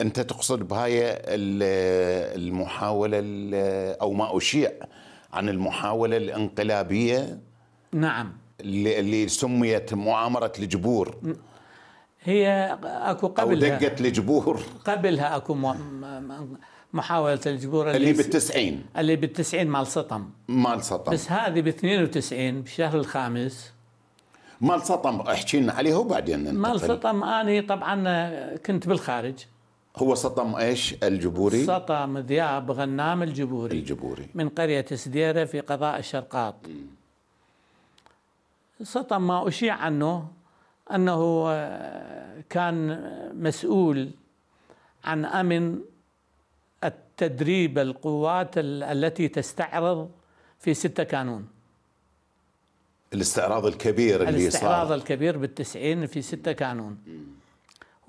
انت تقصد بهاي المحاوله او ما اشيع عن المحاوله الانقلابيه نعم اللي سميت مؤامره الجبور هي اكو قبلها او دقه الجبور قبلها اكو محاوله الجبور اللي, اللي بالتسعين اللي بالتسعين مال سطم مال سطم بس هذه ب 92 بالشهر الخامس مال سطم احكي لنا عليه وبعدين مال سطم اني طبعا كنت بالخارج هو سطم ايش الجبوري؟ سطم ذياب غنام الجبوري الجبوري من قرية سديرة في قضاء الشرقاط سطم ما أشيع عنه أنه آه، كان مسؤول عن أمن التدريب القوات التي تستعرض في ستة كانون الاستعراض الكبير اللي الاستعراض صار الاستعراض الكبير بالتسعين في ستة كانون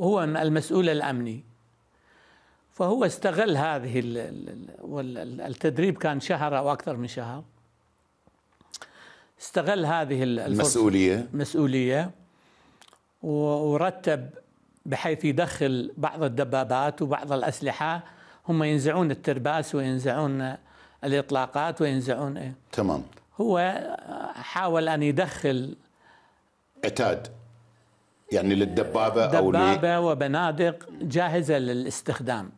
هو المسؤول الأمني فهو استغل هذه التدريب كان شهر او اكثر من شهر استغل هذه المسؤوليه المسؤوليه ورتب بحيث يدخل بعض الدبابات وبعض الاسلحه هم ينزعون الترباس وينزعون الاطلاقات وينزعون إيه؟ تمام هو حاول ان يدخل عتاد يعني للدبابه او دبابه وبنادق جاهزه للاستخدام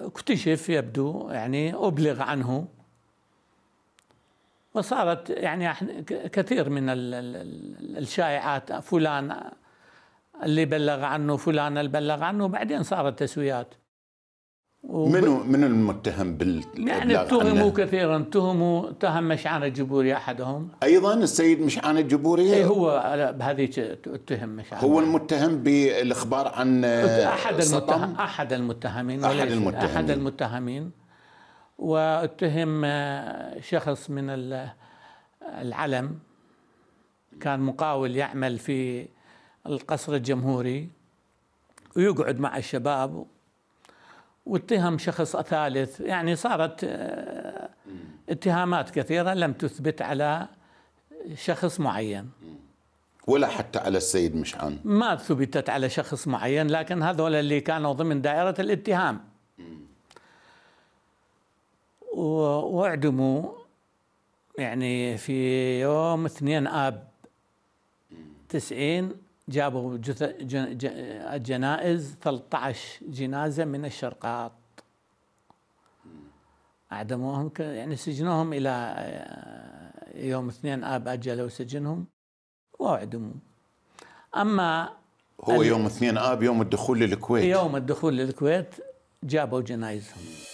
واكتشف يبدو يعني أبلغ عنه وصارت يعني كثير من الشائعات فلان اللي بلغ عنه فلان اللي بلغ عنه بعدين صارت تسويات منو منو المتهم بال يعني اتهموا كثيرا اتهموا اتهم مشعان الجبوري احدهم ايضا السيد مشعان الجبوري اي هو بهذيك اتهم مشعان هو المتهم بالاخبار عن احد المتهم احد المتهمين احد المتهمين احد المتهمين واتهم آه، شخص من العلم كان مقاول يعمل في القصر الجمهوري ويقعد مع الشباب واتهم شخص ثالث يعني صارت آه، اتهامات كثيرة لم تثبت على شخص معين ولا حتى على السيد مشعل ما ثبتت على شخص معين لكن هذول اللي كانوا ضمن دائرة الاتهام واعدموا يعني في يوم 2 آب 90 جابوا جنائز 13 جنازة من الشرقاط أعدموهم يعني سجنوهم إلى آه، يوم اثنين آب أجلوا سجنهم وأعدموا أما هو يوم اثنين آب يوم الدخول للكويت يوم الدخول للكويت جابوا جنائزهم